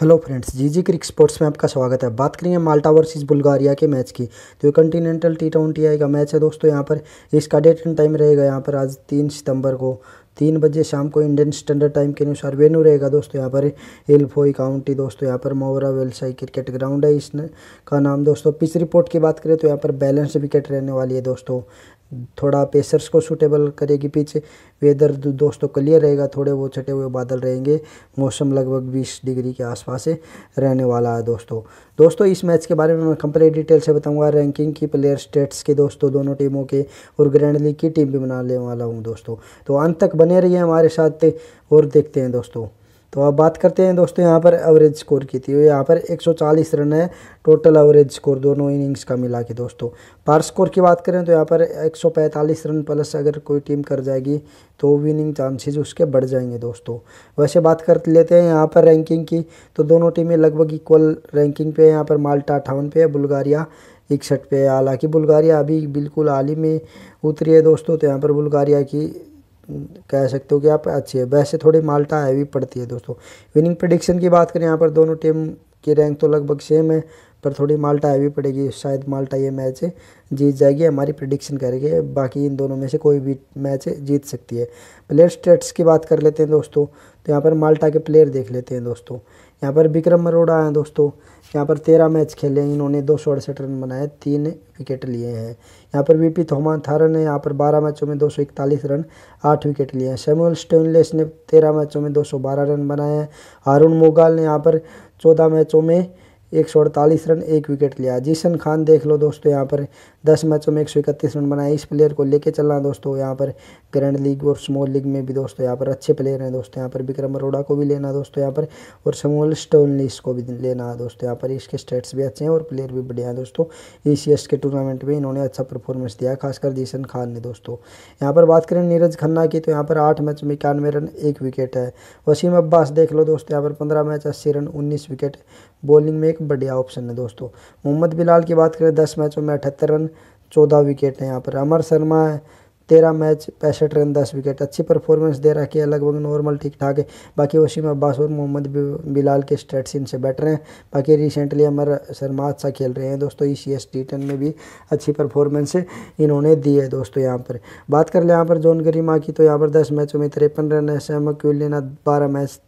hello friends G G crick sports में आपका स्वागत है बात करेंगे माल्टा वर्सेस बुल्गारिया के मैच की तो कंटिनेंटल टी ट्वेंटी आई का मैच है दोस्तों यहाँ पर इसका डेट एंड टाइम रहेगा यहाँ पर आज तीन सितंबर को तीन बजे शाम को इंडियन स्टैंडर्ड टाइम के अनुसार वेन्यू रहेगा दोस्तों यहाँ पर एल्फोई काउंटी दोस्तों यहाँ पर मोरा वेलसाई क्रिकेट ग्राउंड है इस का नाम दोस्तों पिच रिपोर्ट की बात करें तो यहाँ पर बैलेंस विकेट रहने वाली है दोस्तों थोड़ा पेसर्स को सूटेबल करेगी पिच वेदर दोस्तों क्लियर रहेगा थोड़े वो छटे हुए बादल रहेंगे मौसम लगभग 20 डिग्री के आसपास रहने वाला है दोस्तों दोस्तों इस मैच के बारे में मैं कंप्लीट डिटेल से बताऊंगा रैंकिंग की प्लेयर स्टेट्स के दोस्तों दोनों टीमों के और ग्रैंड लीग की टीम भी बनाने वाला हूँ दोस्तों तो अंत तक बने रही हमारे साथ और देखते हैं दोस्तों तो अब बात करते हैं दोस्तों यहाँ पर एवरेज स्कोर की थी यहाँ पर 140 रन है टोटल एवरेज स्कोर दोनों इनिंग्स का मिला के दोस्तों पार स्कोर की बात करें तो यहाँ पर 145 रन प्लस अगर कोई टीम कर जाएगी तो विनिंग चांसेस उसके बढ़ जाएंगे दोस्तों वैसे बात कर लेते हैं यहाँ पर रैंकिंग की तो दोनों टीमें लगभग इक्वल रैंकिंग पे है यहाँ पर माल्टा अठावन पे है बुल्गारिया इकसठ पे है हालाँकि बुल्गारिया अभी बिल्कुल हाल ही में उतरी है दोस्तों तो यहाँ पर बुल्गारिया की कह सकते हो कि आप अच्छी है वैसे थोड़ी माल्टा हैवी पड़ती है दोस्तों विनिंग प्रडिक्शन की बात करें यहाँ पर दोनों टीम की रैंक तो लगभग सेम है पर थोड़ी माल्टा हैवी पड़ेगी शायद माल्टा ये मैच जीत जाएगी हमारी प्रडिक्शन करेगी बाकी इन दोनों में से कोई भी मैच जीत सकती है प्लेयर स्टेट्स की बात कर लेते हैं दोस्तों तो यहाँ पर माल्टा के प्लेयर देख लेते हैं दोस्तों यहाँ पर विक्रम अरोड़ा हैं दोस्तों यहाँ पर तेरह मैच खेले इन्होंने दो सौ अड़सठ रन बनाए तीन विकेट लिए हैं यहाँ पर वीपी थोमान थारन ने यहाँ पर बारह मैचों में दो सौ इकतालीस रन आठ विकेट लिए हैं सैमुअल स्टेनलेस ने तेरह मैचों में दो सौ बारह रन बनाए हैं अरुण मोगाल ने यहाँ पर चौदह मैचों में एक सौ अड़तालीस रन एक विकेट लिया जीशन खान देख लो दोस्तों यहाँ पर दस मैचों में एक सौ इकतीस रन बनाए इस प्लेयर को लेके चलना दोस्तों यहाँ पर ग्रैंड लीग और स्मॉल लीग में भी दोस्तों यहाँ पर अच्छे प्लेयर हैं दोस्तों यहाँ पर विक्रम अरोड़ा को भी लेना दोस्तों यहाँ पर और समूल स्टोनलिस को भी लेना दोस्तों यहाँ पर इसके स्टेट्स भी अच्छे हैं और प्लेयर भी बढ़िया हैं दोस्तों ई के टूर्नामेंट में इन्होंने अच्छा परफॉर्मेंस दिया खासकर जीशन खान ने दोस्तों यहाँ पर बात करें नीरज खन्ना की तो यहाँ पर आठ मैच में इक्यानवे रन एक विकेट है वसीम अब्बास देख लो दोस्तों यहाँ पर पंद्रह मैच अस्सी रन उन्नीस विकेट बॉलिंग में एक बढ़िया ऑप्शन है दोस्तों मोहम्मद बिलाल की बात करें दस मैचों में अठहत्तर रन चौदह विकेट हैं यहाँ पर अमर शर्मा है तेरह मैच पैंसठ रन दस विकेट अच्छी परफॉर्मेंस दे रखी है लगभग नॉर्मल ठीक ठाक है बाकी वसीम अब्बास और मोहम्मद बिलाल के स्टेट्स इनसे रहे हैं बाकी रिसेंटली अमर शर्मा अच्छा खेल रहे हैं दोस्तों E C S T ten में भी अच्छी परफॉर्मेंस इन्होंने दी है दोस्तों यहाँ पर बात कर लें यहाँ पर जोन गरिमा की तो यहाँ पर दस मैचों में तिरपन रन है सहमक लेना बारह मैच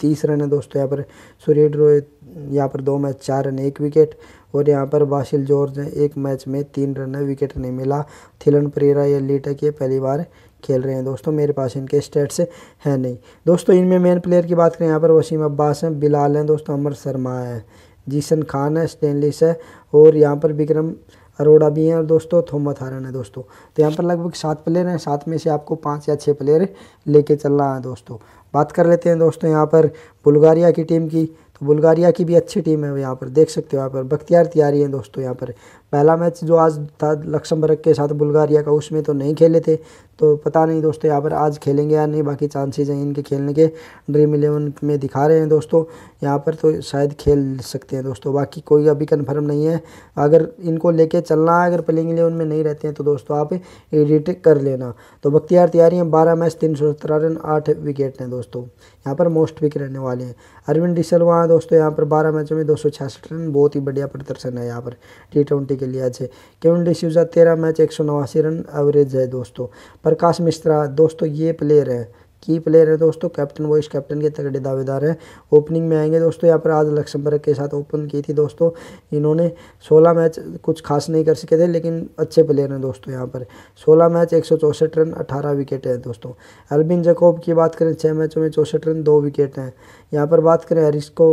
तीस रन है दोस्तों यहाँ पर सूर्य ड्रो यहाँ पर दो मैच चार रन एक विकेट और यहाँ पर बासिल जॉर्ज ने एक मैच में तीन रन है विकेट नहीं मिला थिलन परेरा या लीटक ये पहली बार खेल रहे हैं दोस्तों मेरे पास इनके स्टेट्स हैं नहीं दोस्तों इनमें मेन प्लेयर की बात करें यहाँ पर वसीम अब्बास हैं बिलाल हैं दोस्तों अमर शर्मा है जीसन खान है स्टेनलिस है और यहाँ पर विक्रम अरोड़ा भी हैं और दोस्तों थोमस हारन है दोस्तों तो यहाँ पर लगभग सात प्लेयर हैं सात में से आपको पाँच या छः प्लेयर लेके चलना है दोस्तों बात कर लेते हैं दोस्तों यहाँ पर बुल्गारिया की टीम की तो बुल्गारिया की भी अच्छी टीम है यहाँ पर देख सकते हो यहाँ पर बख्तियार तैयारी है दोस्तों यहाँ पर पहला मैच जो आज था लक्समबर्ग के साथ बुल्गारिया का उसमें तो नहीं खेले थे तो पता नहीं दोस्तों यहाँ पर आज खेलेंगे या नहीं बाकी चांसेज हैं इनके खेलने के ड्रीम इलेवन में दिखा रहे हैं दोस्तों यहाँ पर तो शायद खेल सकते हैं दोस्तों बाकी कोई अभी कन्फर्म नहीं है अगर इनको लेके चलना है अगर प्लेइंग इलेवन में नहीं रहते हैं तो दोस्तों आप एडिट कर लेना तो बख्तियार तैयारी हैं बारह मैच तीन सौ सत्रह रन आठ विकेट हैं दोस्तों दोस्तों यहाँ पर मोस्ट विक रहने वाले हैं अरविंद डिसल वहाँ दोस्तों यहाँ पर बारह मैचों में दो सौ छियासठ रन बहुत ही बढ़िया प्रदर्शन है यहाँ पर टी ट्वेंटी के लिए आज केविन डिसूजा तेरह मैच एक सौ नवासी रन एवरेज है दोस्तों प्रकाश मिश्रा दोस्तों ये प्लेयर है की प्लेयर है दोस्तों कैप्टन वॉइस कैप्टन के तगड़े दावेदार हैं ओपनिंग में आएंगे दोस्तों यहाँ पर आज लक्समबर्ग के साथ ओपन की थी दोस्तों इन्होंने 16 मैच कुछ खास नहीं कर सके थे लेकिन अच्छे प्लेयर हैं दोस्तों यहाँ पर 16 मैच एक रन 18 विकेट हैं दोस्तों एल्बिन जकोब की बात करें छः मैचों में चौंसठ रन दो विकेट हैं यहाँ पर बात करें अरिस्को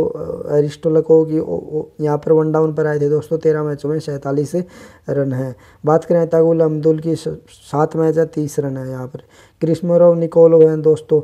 अरिस्टोलको की यहाँ पर वन डाउन पर आए थे दोस्तों तेरह मैचों में सैंतालीस रन है बात करें तागुल अमदुल की सात मैच है तीस रन है यहाँ पर क्रिस्मोरव निकोलो हैं दोस्तों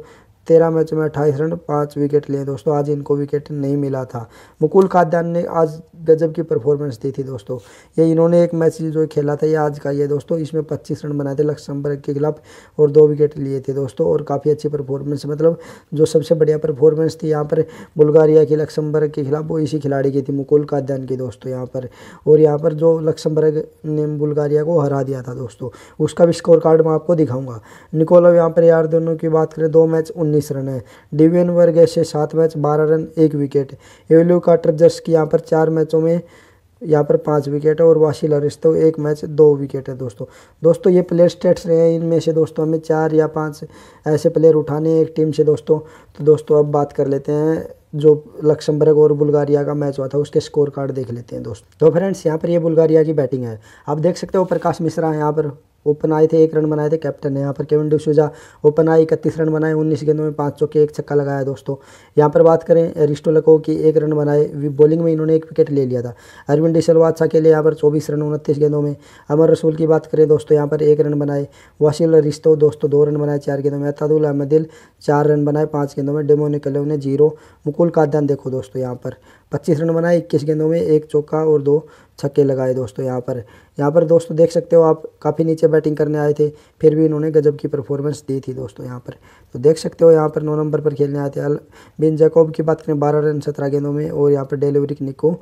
तेरह मैच में अट्ठाईस रन पाँच विकेट लिए दोस्तों आज इनको विकेट नहीं मिला था मुकुल खाद्यान ने आज गजब की परफॉर्मेंस दी थी दोस्तों ये इन्होंने एक मैच जो खेला था ये आज का ये दोस्तों इसमें पच्चीस रन बनाए थे लक्ष्मबर्ग के खिलाफ और दो विकेट लिए थे दोस्तों और काफ़ी अच्छी परफॉर्मेंस मतलब जो सबसे बढ़िया परफॉर्मेंस थी यहाँ पर बुल्गारिया की लक्ष्मबर्ग के खिलाफ वो इसी खिलाड़ी की थी मुकुल खाद्यान की दोस्तों यहाँ पर और यहाँ पर जो लक्ष्मबर्ग ने बुल्गारिया को हरा दिया था दोस्तों उसका भी स्कोर कार्ड मैं आपको दिखाऊंगा निकोलव यहाँ पर यार दोनों की बात करें दो मैच उन्नीस रन है डिवियन वर्ग ऐसे सात मैच बारह रन एक विकेट एवल्यू काटर जस्ट की यहाँ पर चार मैचों में यहाँ पर पाँच विकेट है और वासी अरिस्तो एक मैच दो विकेट है दोस्तों दोस्तों ये प्लेयर स्टेट्स रहे हैं इनमें से दोस्तों हमें चार या पाँच ऐसे प्लेयर उठाने हैं एक टीम से दोस्तों तो दोस्तों अब बात कर लेते हैं जो लक्समबर्ग और बुल्गारिया का मैच हुआ था उसके स्कोर कार्ड देख लेते हैं दोस्तों तो फ्रेंड्स यहाँ पर ये बुल्गारिया की बैटिंग है आप देख सकते हो प्रकाश मिश्रा है यहाँ पर ओपन आए थे एक रन बनाए थे कैप्टन ने यहाँ पर केविन डिसूजा ओपन आए इकतीस रन बनाए उन्नीस गेंदों में पाँच चौके एक छक्का लगाया दोस्तों यहाँ पर बात करें रिस्टो लको की एक रन बनाए बॉलिंग में इन्होंने एक विकेट ले लिया था अरविंद डिसलवादशाह के लिए यहाँ पर चौबीस रन उनतीस गेंदों में अमर रसूल की बात करें दोस्तों यहाँ पर एक रन बनाए वासिल रिश्तो दोस्तों दो रन बनाए चार गेंदों में अतदुल अहमदिल चार रन बनाए पाँच गेंदों में डेमोनिकलो ने जीरो मुकुल कादन देखो दोस्तों यहाँ पर पच्चीस रन बनाए इक्कीस गेंदों में एक चौका और दो छक्के लगाए दोस्तों यहाँ पर यहाँ पर दोस्तों देख सकते हो आप काफ़ी नीचे बैटिंग करने आए थे फिर भी इन्होंने गजब की परफॉर्मेंस दी थी दोस्तों यहाँ पर तो देख सकते हो यहाँ पर नौ नंबर पर खेलने आए थे अल बिन जैकोब की बात करें बारह रन सत्रह गेंदों में और यहाँ पर डेलीवरी निको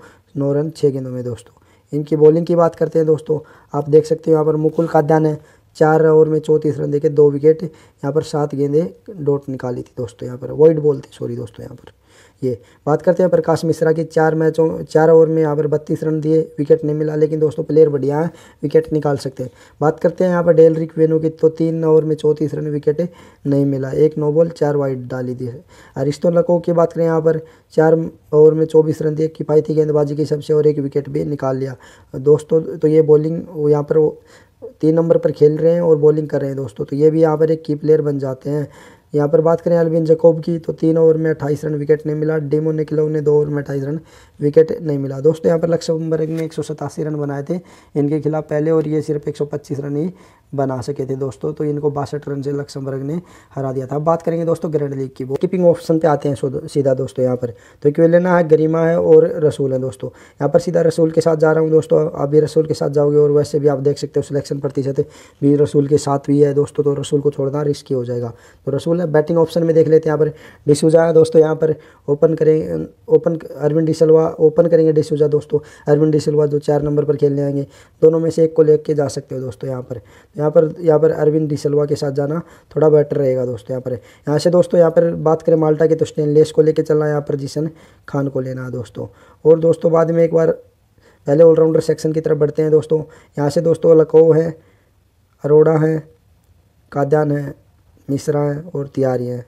नौ रन छः गेंदों में दोस्तों इनकी बॉलिंग की बात करते हैं दोस्तों आप देख सकते हो यहाँ पर मुकुल काद्यान है चार ओवर में चौंतीस रन देके दो विकेट यहाँ पर सात गेंदे डॉट निकाली थी दोस्तों यहाँ पर वाइड बॉल थी सॉरी दोस्तों यहाँ पर ये बात करते हैं प्रकाश मिश्रा की चार मैचों चार ओवर में यहाँ पर बत्तीस रन दिए विकेट नहीं मिला लेकिन दोस्तों प्लेयर बढ़िया है विकेट निकाल सकते हैं बात करते हैं यहाँ पर डेलरिक वेनू की तो तीन ओवर में चौंतीस रन विकेट नहीं मिला एक नो बॉल चार वाइड डाली दी अरिस्तो लको की बात करें यहाँ पर चार ओवर में चौबीस रन दिए किफायती गेंदबाजी के हिसाब से और एक विकेट भी निकाल लिया दोस्तों तो ये बॉलिंग यहाँ पर तीन नंबर पर खेल रहे हैं और बॉलिंग कर रहे हैं दोस्तों तो ये भी यहाँ पर एक की प्लेयर बन जाते हैं यहाँ पर बात करें अलविन जकोब की तो तीन ओवर में अट्ठाईस रन विकेट नहीं मिला डेमो निकलो ने दो ओवर में अट्ठाईस रन विकेट नहीं मिला दोस्तों यहाँ पर लक्ष्मबर्ग ने एक रन बनाए थे इनके खिलाफ पहले और ये सिर्फ एक रन ही बना सके थे दोस्तों तो इनको बासठ रन से लक्ष्मबर्ग ने हरा दिया था बात करेंगे दोस्तों ग्रैंड लीग की वो कीपिंग ऑप्शन पे आते हैं सीधा दोस्तों यहाँ पर तो क्यों लेना है गरिमा है और रसूल है दोस्तों यहाँ पर सीधा रसूल के साथ जा रहा हूँ दोस्तों आप भी रसूल के साथ जाओगे और वैसे भी आप देख सकते हो सिलेक्शन प्रतिशत भी रसूल के साथ भी है दोस्तों तो रसूल को छोड़ना रिस्की हो जाएगा तो रसूल ना मतलब बैटिंग ऑप्शन में देख लेते हैं यहाँ पर डिसूजा दोस्तों यहाँ पर ओपन करें ओपन अरविंद डिसलवा ओपन करेंगे डिसूजा दोस्तों अरविंद डिसलवा जो चार नंबर पर खेलने आएंगे दोनों में से एक को लेके जा सकते हो दोस्तों यहाँ पर यहाँ पर यहाँ पर अरविंद डिसलवा के साथ जाना थोड़ा बेटर रहेगा दोस्तों यहाँ पर यहाँ से दोस्तों यहाँ पर बात करें माल्टा की तो स्टेनलेस को लेकर चलना है यहाँ पर जिसन खान को लेना है दोस्तों और दोस्तों बाद में एक बार पहले ऑलराउंडर सेक्शन की तरफ बढ़ते हैं दोस्तों यहाँ से दोस्तों लको है अरोड़ा है कादान है तीसराएँ और हैं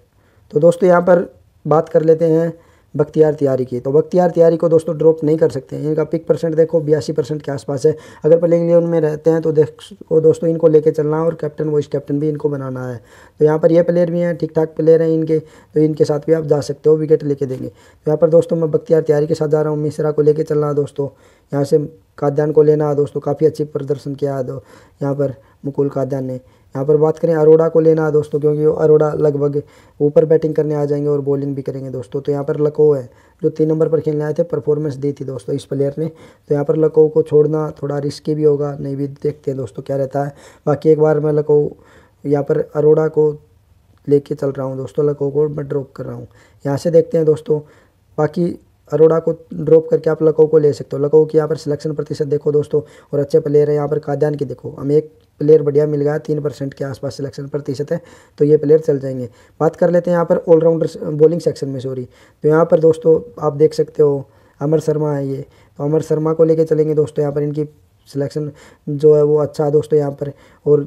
तो दोस्तों यहाँ पर बात कर लेते हैं बख्तियार तैयारी की तो बख्तियार तैयारी को दोस्तों ड्रॉप नहीं कर सकते हैं इनका पिक परसेंट देखो बयासी परसेंट के आसपास है अगर प्लेइंग इलेवन में रहते हैं तो देखो दोस्तों इनको लेके चलना है और कैप्टन वाइस कैप्टन भी इनको बनाना है तो यहाँ पर ये प्लेयर भी हैं ठीक ठाक प्लेयर हैं इनके तो इनके साथ भी आप जा सकते हो विकेट लेके देंगे तो यहाँ पर दोस्तों मैं बख्तियार तैयारी के साथ जा रहा हूँ मिश्रा को लेकर चलना है दोस्तों यहाँ से काद्यान को लेना है दोस्तों काफ़ी अच्छी प्रदर्शन किया है दो यहाँ पर मुकुल काद्यान ने यहाँ पर बात करें अरोड़ा को लेना है दोस्तों क्योंकि अरोड़ा लगभग ऊपर बैटिंग करने आ जाएंगे और बॉलिंग भी करेंगे दोस्तों तो यहाँ पर लको है जो तीन नंबर पर खेलने आए थे परफॉर्मेंस दी थी दोस्तों इस प्लेयर ने तो यहाँ पर लको को छोड़ना थोड़ा रिस्की भी होगा नहीं भी देखते हैं दोस्तों क्या रहता है बाकी एक बार मैं लको यहाँ पर अरोड़ा को लेके चल रहा हूँ दोस्तों लको को मैं ड्रॉप कर रहा हूँ यहाँ से देखते हैं दोस्तों बाकी अरोड़ा को ड्रॉप करके आप लकऊ को ले सकते हो लकऊ की यहाँ पर सिलेक्शन प्रतिशत देखो दोस्तों और अच्छे प्लेयर हैं यहाँ पर काद्यान की देखो हमें एक प्लेयर बढ़िया मिल गया तीन परसेंट के आसपास सिलेक्शन प्रतिशत है तो ये प्लेयर चल जाएंगे बात कर लेते हैं यहाँ पर ऑलराउंडर बॉलिंग सेक्शन में सॉरी तो यहाँ पर दोस्तों आप देख सकते हो अमर शर्मा है ये तो अमर शर्मा को लेके चलेंगे दोस्तों यहाँ पर इनकी सिलेक्शन जो है वो अच्छा है दोस्तों यहाँ पर और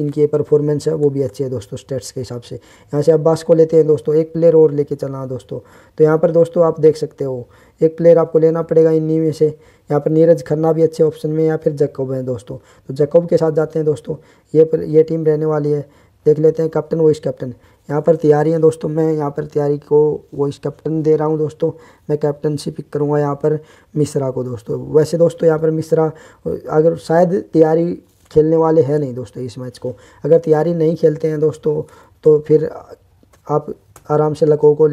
इनकी परफॉर्मेंस है वो भी अच्छी है दोस्तों स्टेट्स के हिसाब से यहाँ से अब्बास को लेते हैं दोस्तों एक प्लेयर और लेके चलना दोस्तों तो यहाँ पर दोस्तों आप देख सकते हो एक प्लेयर आपको लेना पड़ेगा इन्हीं में से यहाँ पर नीरज खन्ना भी अच्छे ऑप्शन में या फिर जैकब हैं दोस्तों तो जैकब के साथ जाते हैं दोस्तों ये पर ये टीम रहने वाली है देख लेते हैं कैप्टन वाइस कैप्टन यहाँ पर तैयारी है दोस्तों मैं यहाँ पर तैयारी को वॉइस कैप्टन दे रहा हूँ दोस्तों मैं कैप्टनसी पिक करूँगा यहाँ पर मिश्रा को दोस्तों वैसे दोस्तों यहाँ पर मिश्रा अगर शायद तैयारी खेलने वाले हैं नहीं दोस्तों इस मैच को अगर तैयारी नहीं खेलते हैं दोस्तों तो फिर आप आराम से लको को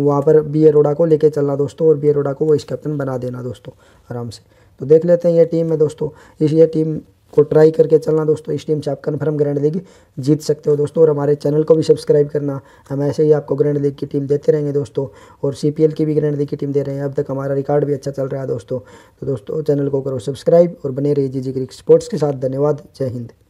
वहाँ पर बी एरोडा को लेके चलना दोस्तों और बी अरोड़ा को वॉइस कैप्टन बना देना दोस्तों आराम से तो देख लेते हैं ये टीम है दोस्तों इस ये टीम को ट्राई करके चलना दोस्तों इस टीम से आप कन्फर्म ग्रैंड लीग जीत सकते हो दोस्तों और हमारे चैनल को भी सब्सक्राइब करना हम ऐसे ही आपको ग्रैंड लीग की टीम देते रहेंगे दोस्तों और सी की भी ग्रैंड लीग की टीम दे रहे हैं अब तक हमारा रिकॉर्ड भी अच्छा चल रहा है दोस्तों तो दोस्तों चैनल को करो सब्सक्राइब और बने रहिए जी जी स्पोर्ट्स के साथ धन्यवाद जय हिंद